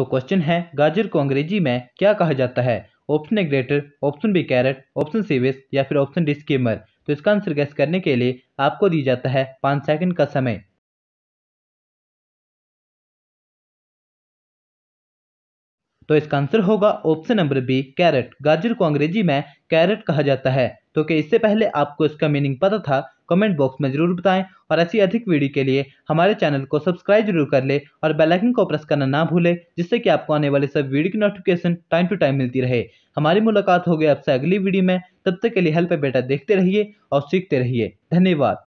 तो क्वेश्चन है गाजर को अंग्रेजी में क्या कहा जाता है option A greater option B caret option C विस या फिर ऑप्शन डी स्कीमर तो इसका आंसर गैस करने के लिए आपको दी जाता है पाँच सेकंड का समय तो इसका आंसर होगा ऑप्शन नंबर बी कैरेट गाजर को अंग्रेजी में कैरेट कहा जाता है तो क्या इससे पहले आपको इसका मीनिंग पता था कमेंट बॉक्स में जरूर बताएं और ऐसी अधिक वीडियो के लिए हमारे चैनल को सब्सक्राइब जरूर कर ले और बेलाइकन को प्रेस करना ना भूलें जिससे कि आपको आने वाले सब वीडियो की नोटिफिकेशन टाइम टू टाइम मिलती रहे हमारी मुलाकात होगी आपसे अगली वीडियो में तब तक के लिए हेल्प बेटा देखते रहिए और सीखते रहिए धन्यवाद